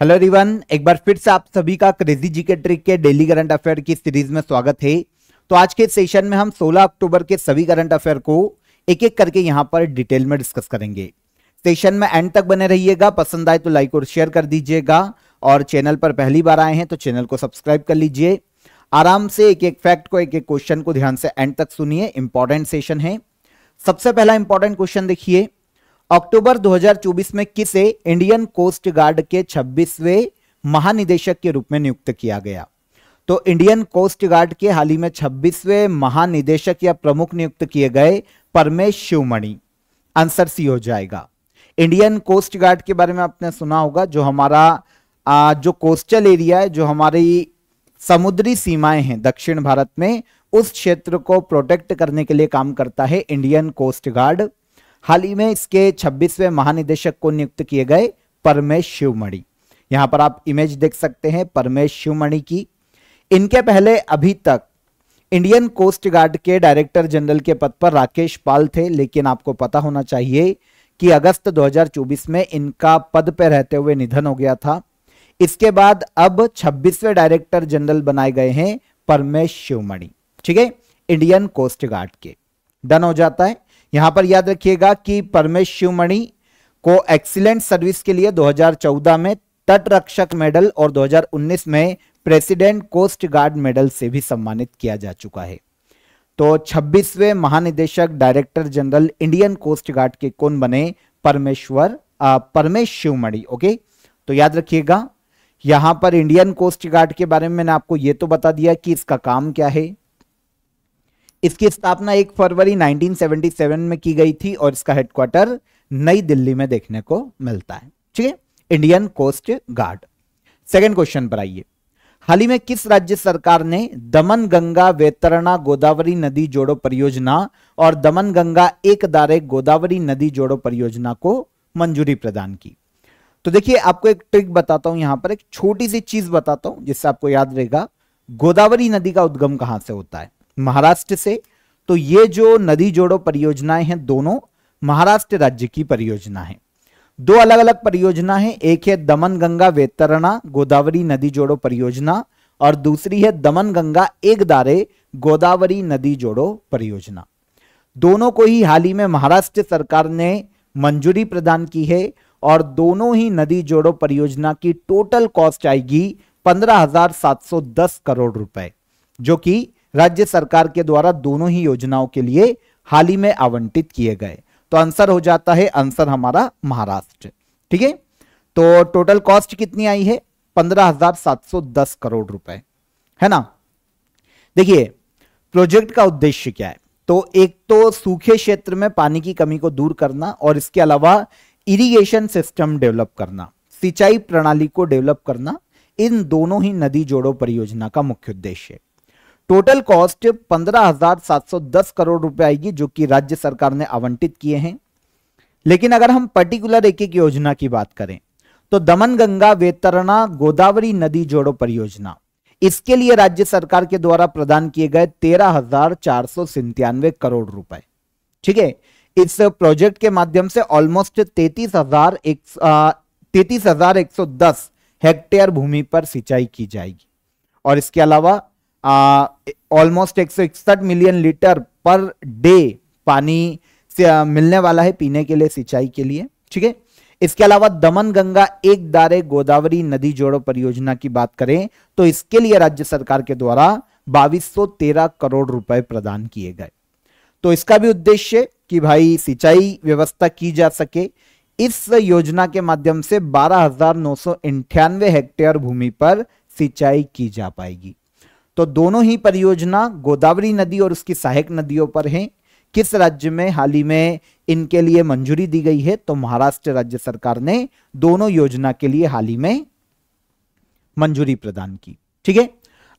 hello रिवन एक बार फिर से आप सभी का क्रेजी जीके ट्रिक के डेली करंट अफेयर की सीरीज में स्वागत है तो आज के सेशन में हम 16 अक्टूबर के सभी करंट अफेयर को एक एक करके यहाँ पर डिटेल में डिस्कस करेंगे सेशन में एंड तक बने रहिएगा पसंद आए तो लाइक और शेयर कर दीजिएगा और चैनल पर पहली बार आए हैं तो चैनल को सब्सक्राइब कर लीजिए आराम से एक एक फैक्ट को एक एक क्वेश्चन को ध्यान से एंड तक सुनिए इंपॉर्टेंट सेशन है सबसे पहला इंपॉर्टेंट क्वेश्चन देखिए अक्टूबर 2024 में किसे इंडियन कोस्ट गार्ड के 26वें महानिदेशक के रूप में नियुक्त किया गया तो इंडियन कोस्ट गार्ड के हाल ही में 26वें महानिदेशक या प्रमुख नियुक्त किए गए परमेश शिवमणि आंसर सी हो जाएगा इंडियन कोस्ट गार्ड के बारे में आपने सुना होगा जो हमारा आ, जो कोस्टल एरिया है जो हमारी समुद्री सीमाएं हैं दक्षिण भारत में उस क्षेत्र को प्रोटेक्ट करने के लिए काम करता है इंडियन कोस्ट गार्ड हाल ही में इसके 26वें महानिदेशक को नियुक्त किए गए परमेश शिवमणि यहां पर आप इमेज देख सकते हैं परमेश शिवमणि की इनके पहले अभी तक इंडियन कोस्ट गार्ड के डायरेक्टर जनरल के पद पर राकेश पाल थे लेकिन आपको पता होना चाहिए कि अगस्त 2024 में इनका पद पर रहते हुए निधन हो गया था इसके बाद अब 26वें डायरेक्टर जनरल बनाए गए हैं परमेश शिवमणि ठीक है इंडियन कोस्ट गार्ड के डन हो जाता है यहां पर याद रखिएगा कि परमेश शिवमणि को एक्सीलेंट सर्विस के लिए 2014 में तटरक्षक मेडल और 2019 में प्रेसिडेंट कोस्ट गार्ड मेडल से भी सम्मानित किया जा चुका है तो 26वें महानिदेशक director general Indian coast guard के कौन बने परमेश्वर परमेश शिवमणि ओके तो याद रखिएगा यहां पर इंडियन कोस्ट गार्ड के बारे में मैंने आपको यह तो बता दिया कि इसका काम क्या है इसकी स्थापना एक फरवरी 1977 में की गई थी और इसका हेडक्वार्टर नई दिल्ली में देखने को मिलता है ठीक है Indian coast guard second question पर आइए हाल ही में किस राज्य सरकार ने दमन गंगा वेतरणा गोदावरी नदी जोड़ो परियोजना और दमन गंगा एक दारे गोदावरी नदी जोड़ो परियोजना को मंजूरी प्रदान की तो देखिए आपको एक ट्रिक बताता हूं यहां पर एक छोटी सी चीज बताता हूं जिससे आपको याद रहेगा गोदावरी नदी का उद्गम कहां से होता है महाराष्ट्र से तो ये जो नदी जोड़ो परियोजनाएं हैं दोनों महाराष्ट्र राज्य की परियोजना है दो अलग अलग परियोजना है एक है दमन गंगा वेतरणा गोदावरी नदी जोड़ो परियोजना और दूसरी है दमन गंगा एक दारे गोदावरी नदी जोड़ो परियोजना दोनों को ही हाल ही में महाराष्ट्र सरकार ने मंजूरी प्रदान की है और दोनों ही नदी जोड़ो परियोजना की टोटल कॉस्ट आएगी 15,710 करोड़ रुपए जो कि राज्य सरकार के द्वारा दोनों ही योजनाओं के लिए हाल ही में आवंटित किए गए तो आंसर हो जाता है आंसर हमारा महाराष्ट्र ठीक है तो टोटल कॉस्ट कितनी आई है पंद्रह हजार सात सौ दस करोड़ रुपए है ना देखिए प्रोजेक्ट का उद्देश्य क्या है तो एक तो सूखे क्षेत्र में पानी की कमी को दूर करना और इसके अलावा इरिगेशन सिस्टम डेवलप करना सिंचाई प्रणाली को डेवलप करना इन दोनों ही नदी जोड़ो परियोजना का मुख्य उद्देश्य है टोटल कॉस्ट पंद्रह हजार सात सौ दस करोड़ रुपए आएगी जो कि राज्य सरकार ने आवंटित किए हैं लेकिन अगर हम पर्टिकुलर एक एक योजना की बात करें तो दमन गंगा वेतरणा गोदावरी नदी जोड़ो परियोजना इसके लिए राज्य सरकार के द्वारा प्रदान किए गए तेरह हजार चार सौ सिंतानवे करोड़ रुपए ठीक है इस प्रोजेक्ट के माध्यम से ऑलमोस्ट तैतीस हजार एक हजार एक सौ दस हेक्टेयर भूमि पर सिंचाई की जाएगी और इसके अलावा ऑलमोस्ट एक मिलियन लीटर पर डे पानी से मिलने वाला है पीने के लिए सिंचाई के लिए ठीक है इसके अलावा दमन गंगा एक दारे गोदावरी नदी जोड़ो परियोजना की बात करें तो इसके लिए राज्य सरकार के द्वारा 2213 करोड़ रुपए प्रदान किए गए तो इसका भी उद्देश्य कि भाई सिंचाई व्यवस्था की जा सके इस योजना के माध्यम से बारह हेक्टेयर भूमि पर सिंचाई की जा पाएगी तो दोनों ही परियोजना गोदावरी नदी और उसकी सहायक नदियों पर हैं किस राज्य में हाल ही में इनके लिए मंजूरी दी गई है तो महाराष्ट्र राज्य सरकार ने दोनों योजना के लिए हाल ही में मंजूरी प्रदान की ठीक है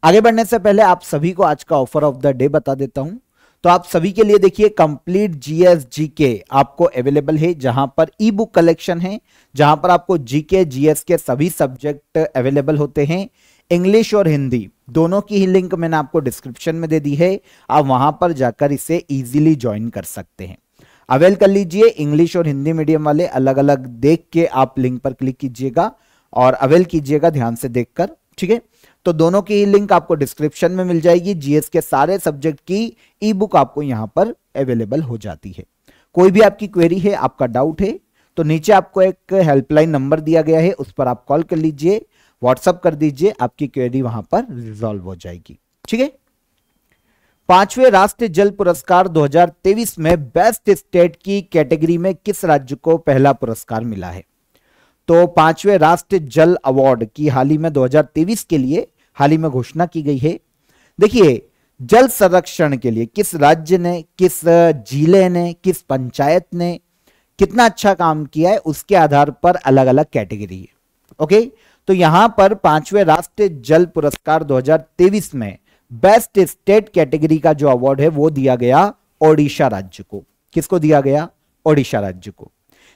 आगे बढ़ने से पहले आप सभी को आज का ऑफर ऑफ द डे बता देता हूं तो आप सभी के लिए देखिए कंप्लीट जीएसजी के आपको अवेलेबल है जहां पर ई बुक कलेक्शन है जहां पर आपको जीके जीएस के सभी सब्जेक्ट अवेलेबल होते हैं इंग्लिश और हिंदी दोनों की ही लिंक मैंने आपको डिस्क्रिप्शन में दे दी है आप वहां पर जाकर इसे इजीली ज्वाइन कर सकते हैं अवेल कर लीजिए इंग्लिश और हिंदी मीडियम वाले अलग अलग देख के आप लिंक पर क्लिक कीजिएगा और अवेल कीजिएगा ध्यान से देखकर ठीक है तो दोनों की ही लिंक आपको डिस्क्रिप्शन में मिल जाएगी जीएस के सारे सब्जेक्ट की ई बुक आपको यहाँ पर अवेलेबल हो जाती है कोई भी आपकी क्वेरी है आपका डाउट है तो नीचे आपको एक हेल्पलाइन नंबर दिया गया है उस पर आप कॉल कर लीजिए व्हाट्सअप कर दीजिए आपकी क्वेरी वहां पर रिजॉल्व हो जाएगी ठीक है पांचवें राष्ट्रीय जल पुरस्कार 2023 में बेस्ट स्टेट की कैटेगरी में किस राज्य को पहला पुरस्कार मिला है तो पांचवें राष्ट्रीय जल अवार्ड की हाल ही में 2023 के लिए हाल ही में घोषणा की गई है देखिए जल संरक्षण के लिए किस राज्य ने किस जिले ने किस पंचायत ने कितना अच्छा काम किया है उसके आधार पर अलग अलग कैटेगरी है ओके तो यहां पर पांचवें राष्ट्रीय जल पुरस्कार 2023 में बेस्ट स्टेट कैटेगरी का जो अवार्ड है वो दिया गया ओडिशा राज्य को किसको दिया गया ओडिशा राज्य को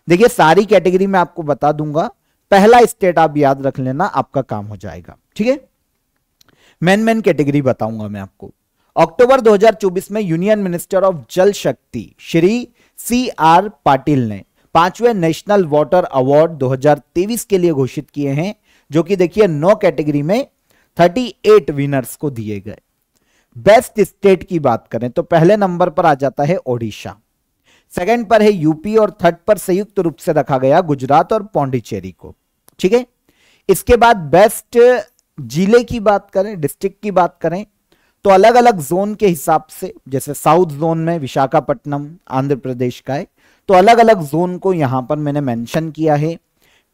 देखिए सारी कैटेगरी में आपको बता दूंगा पहला स्टेट आप याद रख लेना आपका काम हो जाएगा ठीक है मैन मैन कैटेगरी बताऊंगा मैं आपको अक्टूबर 2024 में यूनियन मिनिस्टर ऑफ जल शक्ति श्री सी आर पाटिल ने पांचवें नेशनल वाटर अवार्ड 2023 के लिए घोषित किए हैं जो कि देखिए नौ कैटेगरी में 38 विनर्स को दिए गए बेस्ट स्टेट की बात करें तो पहले नंबर पर आ जाता है ओडिशा सेकंड पर है यूपी और थर्ड पर संयुक्त रूप से रखा गया गुजरात और पौंडीचेरी को ठीक है इसके बाद बेस्ट जिले की बात करें डिस्ट्रिक्ट की बात करें तो अलग अलग जोन के हिसाब से जैसे साउथ जोन में विशाखापट्टनम आंध्र प्रदेश का है तो अलग अलग जोन को यहां पर मैंने मेंशन किया है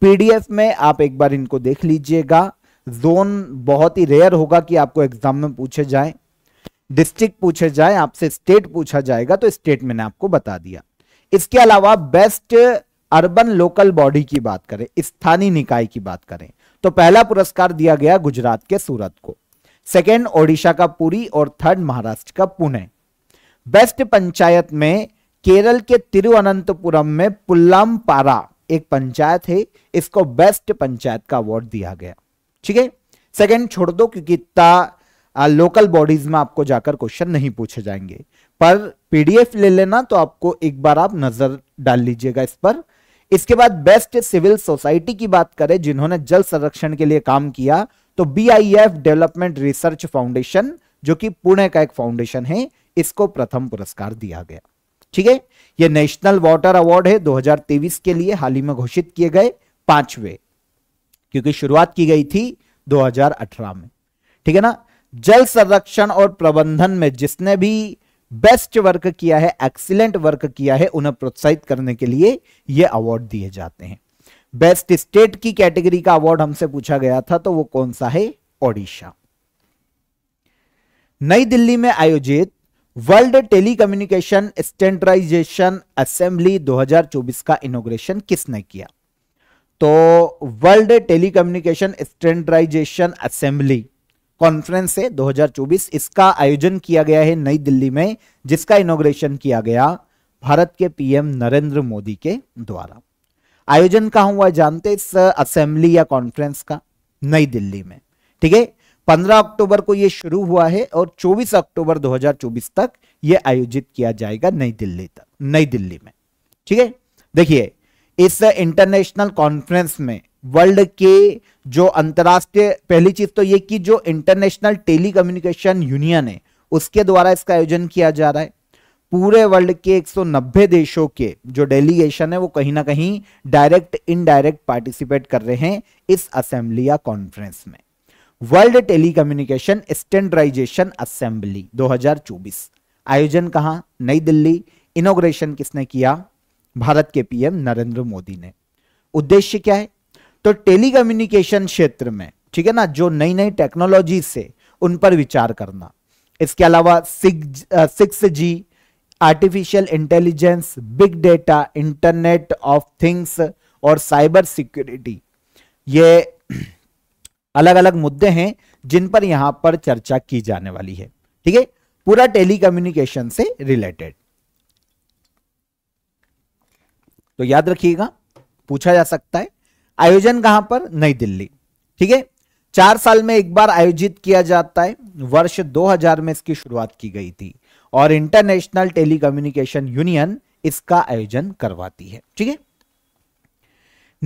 पीडीएफ में आप एक बार इनको देख लीजिएगा जोन बहुत ही रेयर होगा कि आपको एग्जाम में पूछे जाए डिस्ट्रिक्ट पूछे जाए आपसे स्टेट पूछा जाएगा तो स्टेट मैंने आपको बता दिया इसके अलावा बेस्ट अर्बन लोकल बॉडी की बात करें स्थानीय निकाय की बात करें तो पहला पुरस्कार दिया गया गुजरात के सूरत को सेकेंड ओडिशा का पुरी और थर्ड महाराष्ट्र का पुणे बेस्ट पंचायत में केरल के तिरुवनंतपुरम में पुल्लम पारा एक पंचायत है इसको बेस्ट पंचायत का अवार्ड दिया गया ठीक है सेकंड छोड़ दो क्योंकि इतना लोकल बॉडीज में आपको जाकर क्वेश्चन नहीं पूछे जाएंगे पर पीडीएफ ले लेना तो आपको एक बार आप नजर डाल लीजिएगा इस पर इसके बाद बेस्ट सिविल सोसाइटी की बात करें जिन्होंने जल संरक्षण के लिए काम किया तो बी डेवलपमेंट रिसर्च फाउंडेशन जो कि पुणे का एक फाउंडेशन है इसको प्रथम पुरस्कार दिया गया ठीक है ये नेशनल वाटर अवार्ड है 2023 के लिए हाल ही में घोषित किए गए पांचवे क्योंकि शुरुआत की गई थी 2018 में ठीक है ना जल संरक्षण और प्रबंधन में जिसने भी बेस्ट वर्क किया है एक्सीलेंट वर्क किया है उन्हें प्रोत्साहित करने के लिए ये अवार्ड दिए जाते हैं बेस्ट स्टेट की कैटेगरी का अवार्ड हमसे पूछा गया था तो वो कौन सा है ओडिशा नई दिल्ली में आयोजित वर्ल्ड टेलीकम्युनिकेशन स्टैंडर्डाइजेशन असेंबली 2024 का इनोग्रेशन किसने किया तो world telecommunication standardization assembly conference है 2024 इसका आयोजन किया गया है नई दिल्ली में जिसका इनोग्रेशन किया गया भारत के पीएम नरेंद्र मोदी के द्वारा आयोजन कहा हुआ जानते इस असेंबली या कॉन्फ्रेंस का नई दिल्ली में ठीक है 15 अक्टूबर को यह शुरू हुआ है और 24 अक्टूबर 2024 तक यह आयोजित किया जाएगा नई दिल्ली तक नई दिल्ली में ठीक है देखिए इस इंटरनेशनल कॉन्फ्रेंस में वर्ल्ड के जो अंतर्राष्ट्रीय पहली चीज तो ये कि जो इंटरनेशनल टेली कम्युनिकेशन यूनियन है उसके द्वारा इसका आयोजन किया जा रहा है पूरे वर्ल्ड के 190 देशों के जो डेलीगेशन है वो कहीं ना कहीं डायरेक्ट इनडायरेक्ट पार्टिसिपेट कर रहे हैं इस असेंबली या कॉन्फ्रेंस में वर्ल्ड टेलीकम्युनिकेशन स्टैंडर्डाइजेशन असेंबली 2024 आयोजन कहा नई दिल्ली इनोग्रेशन किसने किया भारत के पीएम नरेंद्र मोदी ने उद्देश्य क्या है तो टेलीकम्युनिकेशन क्षेत्र में ठीक है ना जो नई नई टेक्नोलॉजी से उन पर विचार करना इसके अलावा six G artificial intelligence big data internet of things और साइबर सिक्योरिटी ये अलग अलग मुद्दे हैं जिन पर यहां पर चर्चा की जाने वाली है ठीक है पूरा टेलीकम्युनिकेशन से रिलेटेड तो याद रखिएगा पूछा जा सकता है आयोजन कहां पर नई दिल्ली ठीक है चार साल में एक बार आयोजित किया जाता है वर्ष 2000 में इसकी शुरुआत की गई थी और इंटरनेशनल टेलीकम्युनिकेशन यूनियन इसका आयोजन करवाती है ठीक है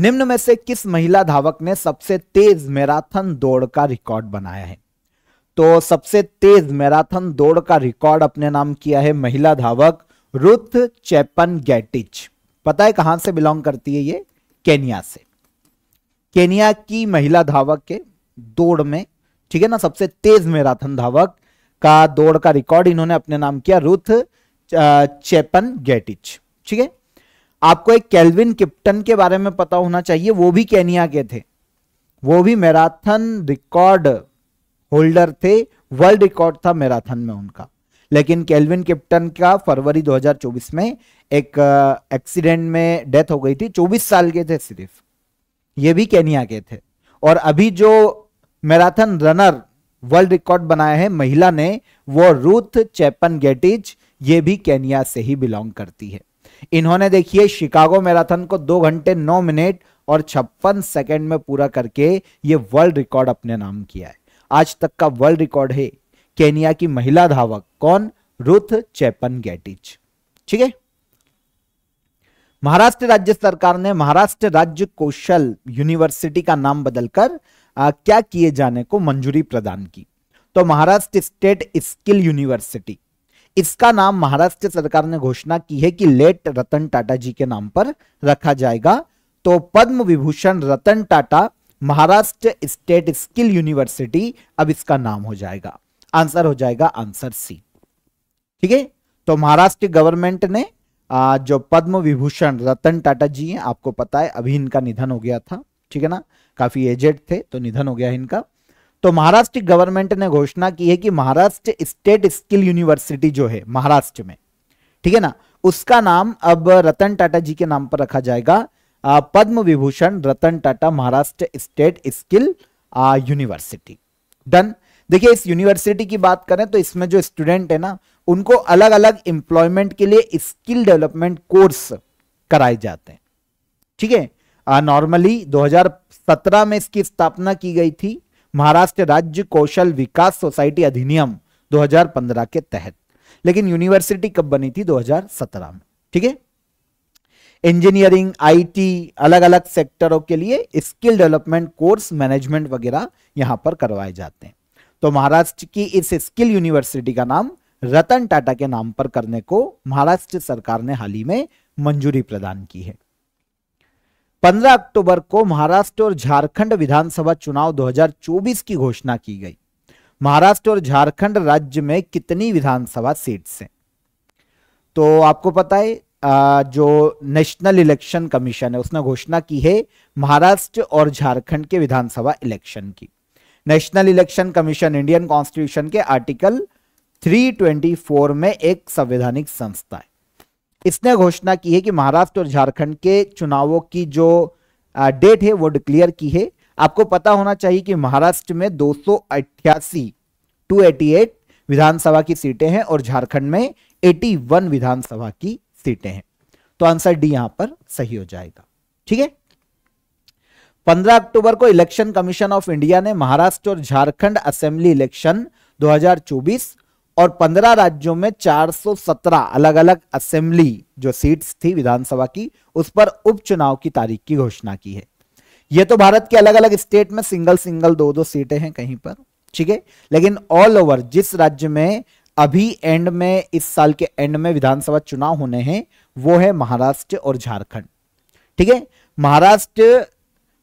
निम्न में से किस महिला धावक ने सबसे तेज मैराथन दौड़ का रिकॉर्ड बनाया है तो सबसे तेज मैराथन दौड़ का रिकॉर्ड अपने नाम किया है महिला धावक रुथ चैपन गैटिच पता है कहां से बिलोंग करती है ये केनिया से केनिया की महिला धावक के दौड़ में ठीक है ना सबसे तेज मैराथन धावक का दौड़ का रिकॉर्ड इन्होंने अपने नाम किया रुथ चेपन गैटिच ठीक है आपको एक कैलविन किप्टन के बारे में पता होना चाहिए वो भी केनिया के थे वो भी मैराथन रिकॉर्ड होल्डर थे वर्ल्ड रिकॉर्ड था मैराथन में उनका लेकिन केल्विन किप्टन का फरवरी 2024 में एक एक्सीडेंट में डेथ हो गई थी 24 साल के थे सिर्फ ये भी केनिया के थे और अभी जो मैराथन रनर वर्ल्ड रिकॉर्ड बनाया है महिला ने वो रूथ चैपन गेटिज ये भी केनिया से ही बिलोंग करती है इन्होंने देखिए शिकागो मैराथन को दो घंटे नौ मिनट और छप्पन सेकेंड में पूरा करके ये वर्ल्ड रिकॉर्ड अपने नाम किया है आज तक का वर्ल्ड रिकॉर्ड है केनिया की महिला धावक कौन रुथ चैपन गैटिच ठीक है महाराष्ट्र राज्य सरकार ने महाराष्ट्र राज्य कौशल यूनिवर्सिटी का नाम बदलकर क्या किए जाने को मंजूरी प्रदान की तो महाराष्ट्र स्टेट स्किल यूनिवर्सिटी इसका नाम महाराष्ट्र सरकार ने घोषणा की है कि लेट रतन टाटा जी के नाम पर रखा जाएगा तो Padma Vibhushan Ratan Tata Maharashtra state skill university अब इसका नाम हो जाएगा आंसर हो जाएगा आंसर सी ठीक है तो महाराष्ट्र गवर्नमेंट ने जो पद्म विभूषण रतन टाटा जी हैं आपको पता है अभी इनका निधन हो गया था ठीक है ना काफी एजेड थे तो निधन हो गया इनका तो महाराष्ट्र गवर्नमेंट ने घोषणा की है कि महाराष्ट्र स्टेट स्किल यूनिवर्सिटी जो है महाराष्ट्र में ठीक है ना उसका नाम अब रतन टाटा जी के नाम पर रखा जाएगा Padma Vibhushan Ratan Tata Maharashtra state skill university done देखिए इस यूनिवर्सिटी की बात करें तो इसमें जो स्टूडेंट है ना उनको अलग अलग एम्प्लॉयमेंट के लिए स्किल डेवलपमेंट कोर्स कराए जाते हैं ठीक है नॉर्मली 2017 में इसकी स्थापना की गई थी महाराष्ट्र राज्य कौशल विकास सोसाइटी अधिनियम 2015 के तहत लेकिन यूनिवर्सिटी कब बनी थी 2017 में ठीक है इंजीनियरिंग आईटी अलग अलग सेक्टरों के लिए स्किल डेवलपमेंट कोर्स मैनेजमेंट वगैरह यहां पर करवाए जाते हैं तो महाराष्ट्र की इस स्किल यूनिवर्सिटी का नाम रतन टाटा के नाम पर करने को महाराष्ट्र सरकार ने हाल ही में मंजूरी प्रदान की है 15 अक्टूबर को महाराष्ट्र और झारखंड विधानसभा चुनाव 2024 की घोषणा की गई महाराष्ट्र और झारखंड राज्य में कितनी विधानसभा सीट्स हैं तो आपको पता है जो नेशनल इलेक्शन कमीशन है उसने घोषणा की है महाराष्ट्र और झारखंड के विधानसभा इलेक्शन की national election commission Indian constitution के आर्टिकल 324 में एक संवैधानिक संस्था है इसने घोषणा की है कि महाराष्ट्र और झारखंड के चुनावों की जो डेट है वो डिक्लेयर की है आपको पता होना चाहिए कि महाराष्ट्र में दो सौ विधानसभा की सीटें हैं और झारखंड में 81 विधानसभा की सीटें हैं तो आंसर डी यहां पर सही हो जाएगा ठीक है 15 अक्टूबर को इलेक्शन कमीशन ऑफ इंडिया ने महाराष्ट्र और झारखंड असेंबली इलेक्शन 2024 और 15 राज्यों में 417 अलग अलग असेंबली जो सीट्स थी विधानसभा की उस पर उपचुनाव की तारीख की घोषणा की है यह तो भारत के अलग अलग स्टेट में सिंगल सिंगल दो दो सीटें हैं कहीं पर ठीक है लेकिन ऑल ओवर जिस राज्य में अभी एंड में इस साल के एंड में विधानसभा चुनाव होने हैं वो है महाराष्ट्र और झारखंड ठीक है महाराष्ट्र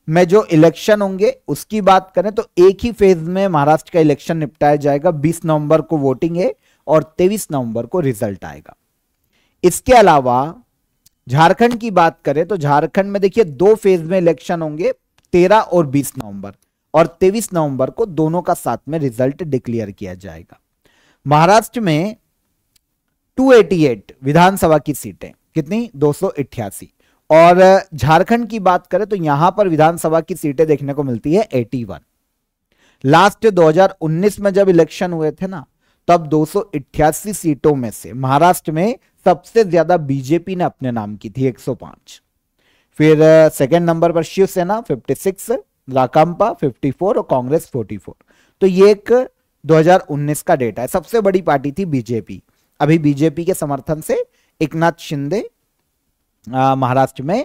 में जो इलेक्शन होंगे उसकी बात करें तो एक ही फेज में महाराष्ट्र का इलेक्शन निपटाया जाएगा 20 नवंबर को वोटिंग है और 23 नवंबर को रिजल्ट आएगा इसके अलावा झारखंड की बात करें तो झारखंड में देखिए दो फेज में इलेक्शन होंगे 13 और 20 नवंबर और 23 नवंबर को दोनों का साथ में रिजल्ट डिक्लेयर किया जाएगा महाराष्ट्र में टू विधानसभा की सीटें कितनी दो और झारखंड की बात करें तो यहां पर विधानसभा की सीटें देखने को मिलती है 81 लास्ट 2019 में जब इलेक्शन हुए थे ना तब दो सीटों में से महाराष्ट्र में सबसे ज्यादा बीजेपी ने अपने नाम की थी 105 फिर सेकेंड नंबर पर शिवसेना 56 राकांपा फोर और कांग्रेस 44 तो ये एक 2019 का डेटा है सबसे बड़ी पार्टी थी बीजेपी अभी बीजेपी के समर्थन से एक शिंदे महाराष्ट्र में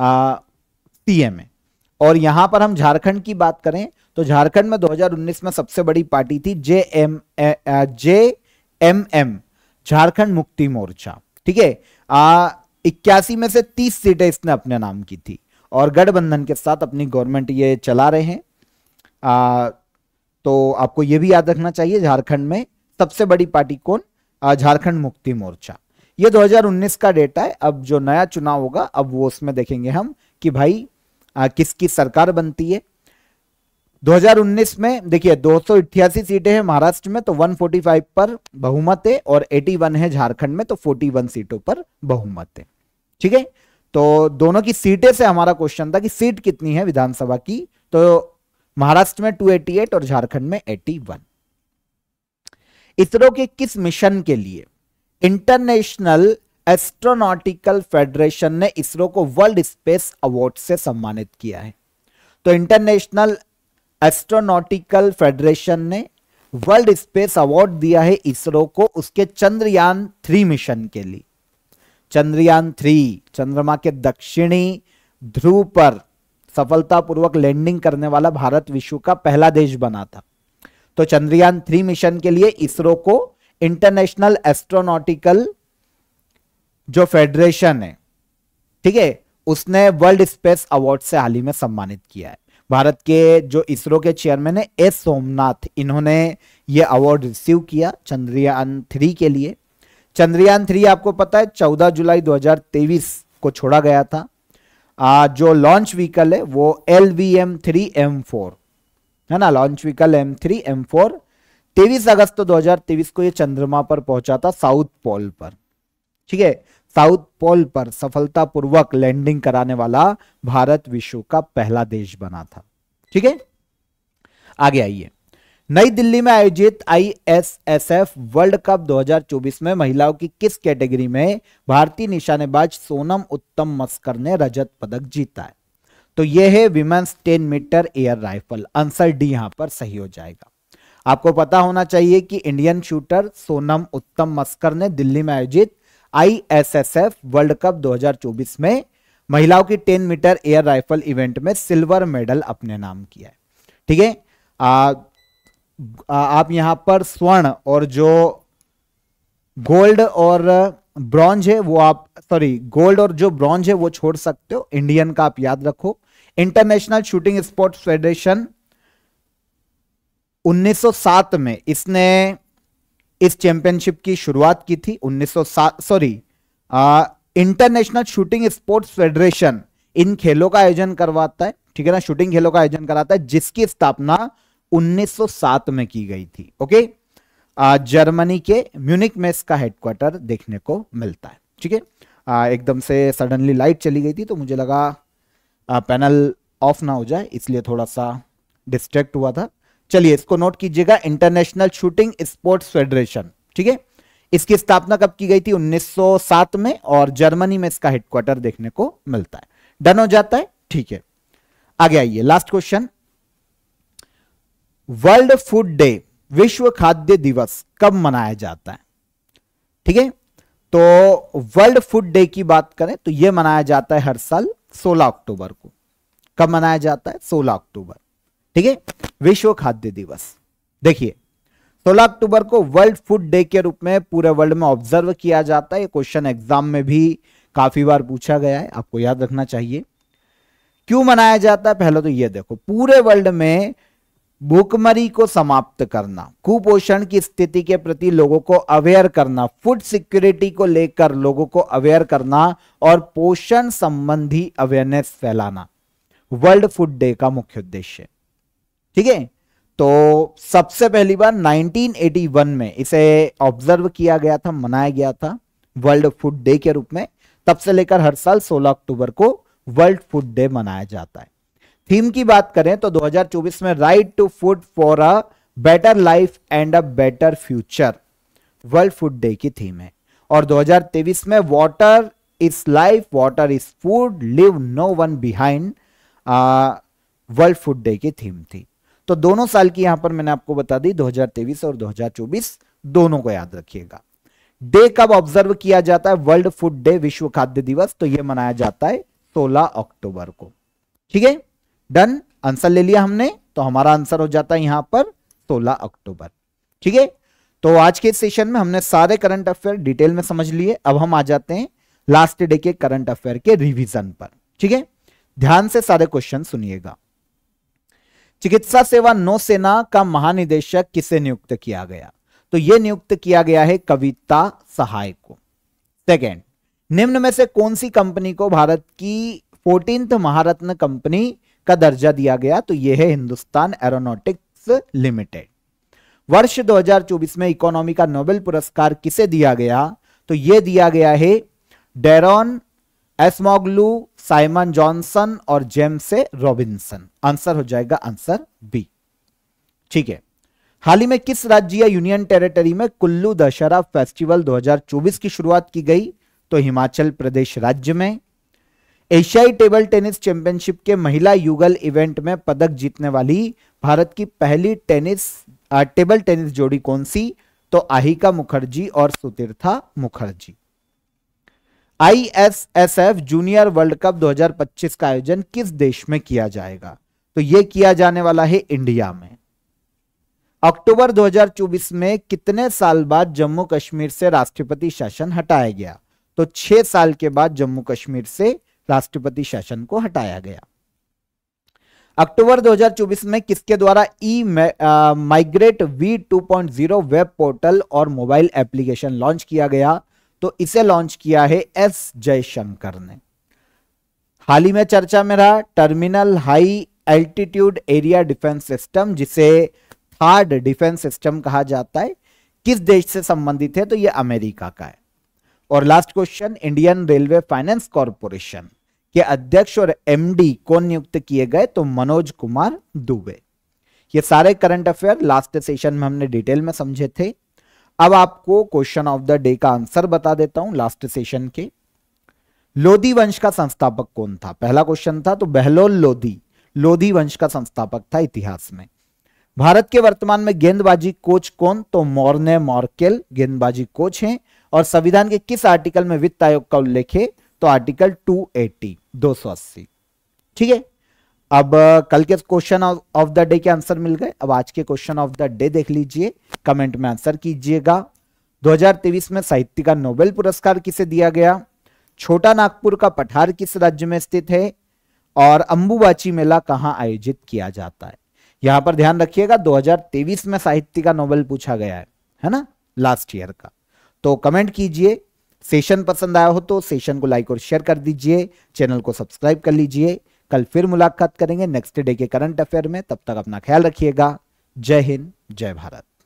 सीएम है और यहां पर हम झारखंड की बात करें तो झारखंड में 2019 में सबसे बड़ी पार्टी थी J M J M M Jharkhand Mukti Morcha ठीक है इक्यासी में से 30 सीटें इसने अपने नाम की थी और गठबंधन के साथ अपनी गवर्नमेंट ये चला रहे हैं आ, तो आपको ये भी याद रखना चाहिए झारखंड में सबसे बड़ी पार्टी कौन झारखंड मुक्ति मोर्चा ये 2019 का डेटा है अब जो नया चुनाव होगा अब वो उसमें देखेंगे हम कि भाई किसकी सरकार बनती है 2019 में देखिए दो सीटें हैं महाराष्ट्र में तो 145 पर बहुमत है और 81 है झारखंड में तो 41 सीटों पर बहुमत है ठीक है तो दोनों की सीटें से हमारा क्वेश्चन था कि सीट कितनी है विधानसभा की तो महाराष्ट्र में 288 और झारखंड में 81 इसरो के किस मिशन के लिए इंटरनेशनल एस्ट्रोनॉटिकल फेडरेशन ने इसरो को वर्ल्ड स्पेस अवार्ड से सम्मानित किया है तो इंटरनेशनल एस्ट्रोनॉटिकल फेडरेशन ने वर्ल्ड स्पेस अवार्ड दिया है इसरो को उसके चंद्रयान थ्री मिशन के लिए चंद्रयान थ्री चंद्रमा के दक्षिणी ध्रुव पर सफलतापूर्वक लैंडिंग करने वाला भारत विश्व का पहला देश बना था तो चंद्रयान थ्री मिशन के लिए इसरो को इंटरनेशनल एस्ट्रोनॉटिकल जो फेडरेशन है ठीक है उसने वर्ल्ड स्पेस अवार्ड से हाल ही में सम्मानित किया है भारत के जो इसरो के चेयरमैन है एस सोमनाथ इन्होंने ये अवार्ड रिसीव किया चंद्रयान थ्री के लिए चंद्रयान थ्री आपको पता है चौदह जुलाई दो को छोड़ा गया था आ, जो लॉन्च व्हीकल है वो L V M three M four है ना launch vehicle M three M four तेईस अगस्त 2023 तो को ये चंद्रमा पर पहुंचा था साउथ पोल पर ठीक है साउथ पोल पर सफलतापूर्वक लैंडिंग कराने वाला भारत विश्व का पहला देश बना था ठीक है आगे आइए नई दिल्ली में आयोजित आईएसएसएफ वर्ल्ड कप 2024 में महिलाओं की किस कैटेगरी में भारतीय निशानेबाज सोनम उत्तम मस्कर ने रजत पदक जीता है तो यह है women's 10 metre air rifle answer D यहां पर सही हो जाएगा आपको पता होना चाहिए कि इंडियन शूटर सोनम उत्तम मस्कर ने दिल्ली में आयोजित आई वर्ल्ड कप 2024 में महिलाओं की 10 मीटर एयर राइफल इवेंट में सिल्वर मेडल अपने नाम किया है ठीक है आप यहां पर स्वर्ण और जो गोल्ड और ब्रॉन्ज है वो आप सॉरी गोल्ड और जो ब्रॉन्ज है वो छोड़ सकते हो इंडियन का आप याद रखो इंटरनेशनल शूटिंग स्पोर्ट्स फेडरेशन 1907 में इसने इस चैंपियनशिप की शुरुआत की थी 1907 sorry international shooting sports federation इन खेलों का आयोजन करवाता है ठीक है ना शूटिंग खेलों का आयोजन कराता है जिसकी स्थापना 1907 में की गई थी ओके जर्मनी के म्यूनिक में इसका हेडक्वार्टर देखने को मिलता है ठीक है एकदम से सडनली लाइट चली गई थी तो मुझे लगा आ, पैनल ऑफ ना हो जाए इसलिए थोड़ा सा डिस्ट्रैक्ट हुआ था चलिए इसको नोट कीजिएगा इंटरनेशनल शूटिंग स्पोर्ट्स फेडरेशन ठीक है इसकी स्थापना कब की गई थी 1907 में और जर्मनी में इसका हेडक्वार्टर देखने को मिलता है डन हो जाता है ठीक है आगे आइए last question world food day विश्व खाद्य दिवस कब मनाया जाता है ठीक है तो वर्ल्ड फूड डे की बात करें तो यह मनाया जाता है हर साल 16 अक्टूबर को कब मनाया जाता है 16 अक्टूबर ठीक है विश्व खाद्य दिवस देखिए 16 अक्टूबर को वर्ल्ड फूड डे के रूप में पूरे वर्ल्ड में ऑब्जर्व किया जाता है क्वेश्चन एग्जाम में भी काफी बार पूछा गया है आपको याद रखना चाहिए क्यों मनाया जाता है पहले तो यह देखो पूरे वर्ल्ड में भूखमरी को समाप्त करना कुपोषण की स्थिति के प्रति लोगों को अवेयर करना फूड सिक्योरिटी को लेकर लोगों को अवेयर करना और पोषण संबंधी अवेयरनेस फैलाना वर्ल्ड फूड डे का मुख्य उद्देश्य है ठीक है तो सबसे पहली बार 1981 में इसे ऑब्जर्व किया गया था मनाया गया था वर्ल्ड फूड डे के रूप में तब से लेकर हर साल 16 अक्टूबर को वर्ल्ड फूड डे मनाया जाता है थीम की बात करें तो 2024 में right to food for a better life and a better future world food day की थीम है और 2023 में water is life water is food leave no one behind world food day की थीम थी तो दोनों साल की यहां पर मैंने आपको बता दी 2023 और 2024 दोनों को याद रखिएगा डे कब ऑब्जर्व किया जाता है वर्ल्ड फूड डे विश्व खाद्य दिवस तो यह मनाया जाता है 16 अक्टूबर को ठीक है डन आंसर ले लिया हमने तो हमारा आंसर हो जाता है यहां पर 16 अक्टूबर ठीक है तो आज के सेशन में हमने सारे करंट अफेयर डिटेल में समझ लिए अब हम आ जाते हैं लास्ट डे के करंट अफेयर के रिविजन पर ठीक है ध्यान से सारे क्वेश्चन सुनिएगा चिकित्सा सेवा नौसेना का महानिदेशक किसे नियुक्त किया गया तो यह नियुक्त किया गया है कविता सहाय को सेकेंड निम्न में से कौन सी कंपनी को भारत की फोर्टीन महारत्न कंपनी का दर्जा दिया गया तो यह है हिंदुस्तान एरोनोटिक्स लिमिटेड वर्ष 2024 में इकोनॉमी का नोबेल पुरस्कार किसे दिया गया तो यह दिया गया है डेरॉन मॉगलू साइमन जॉनसन और जेम्स से रॉबिन्सन आंसर हो जाएगा आंसर बी ठीक है हाल ही में किस राज्य या यूनियन टेरिटरी में कुल्लू दशहरा फेस्टिवल 2024 की शुरुआत की गई तो हिमाचल प्रदेश राज्य में एशियाई टेबल टेनिस चैंपियनशिप के महिला युगल इवेंट में पदक जीतने वाली भारत की पहली टेनिस टेबल टेनिस जोड़ी कौन सी तो आहिका मुखर्जी और Sutirtha Mukherjee ISSF junior world cup 2025 का आयोजन किस देश में किया जाएगा तो यह किया जाने वाला है इंडिया में अक्टूबर 2024 में कितने साल बाद जम्मू कश्मीर से राष्ट्रपति शासन हटाया गया तो छह साल के बाद जम्मू कश्मीर से राष्ट्रपति शासन को हटाया गया अक्टूबर 2024 में किसके द्वारा e migrate V 2.0 web portal और मोबाइल एप्लीकेशन लॉन्च किया गया तो इसे लॉन्च किया है एस जयशंकर ने हाल ही में चर्चा में रहा terminal high altitude area defence system जिसे थर्ड डिफेंस सिस्टम कहा जाता है किस देश से संबंधित है तो यह अमेरिका का है और last question Indian railway finance corporation के अध्यक्ष और एमडी कौन नियुक्त किए गए तो मनोज कुमार दुबे ये सारे करंट अफेयर लास्ट सेशन में हमने डिटेल में समझे थे अब आपको क्वेश्चन ऑफ द डे का आंसर बता देता हूं लास्ट सेशन के लोधी वंश का संस्थापक कौन था पहला क्वेश्चन था तो बहलोल लोधी लोधी वंश का संस्थापक था इतिहास में भारत के वर्तमान में गेंदबाजी कोच कौन तो मोर्ने मॉर्केल गेंदबाजी कोच हैं और संविधान के किस आर्टिकल में वित्त आयोग का उल्लेख है तो आर्टिकल 280 280 ठीक है अब कल के क्वेश्चन ऑफ द डे के आंसर मिल गए अब आज के क्वेश्चन ऑफ द डे देख लीजिए कमेंट में आंसर कीजिएगा 2023 में साहित्य का नोबेल पुरस्कार किसे दिया गया छोटा नागपुर का पठार किस राज्य में स्थित है और अंबुबाची मेला कहाँ आयोजित किया जाता है यहां पर ध्यान रखिएगा 2023 में साहित्य का नोबेल पूछा गया है है ना लास्ट ईयर का तो कमेंट कीजिए सेशन पसंद आया हो तो सेशन को लाइक और शेयर कर दीजिए चैनल को सब्सक्राइब कर लीजिए कल फिर मुलाकात करेंगे नेक्स्ट डे के करंट अफेयर में तब तक अपना ख्याल रखिएगा जय हिंद जय भारत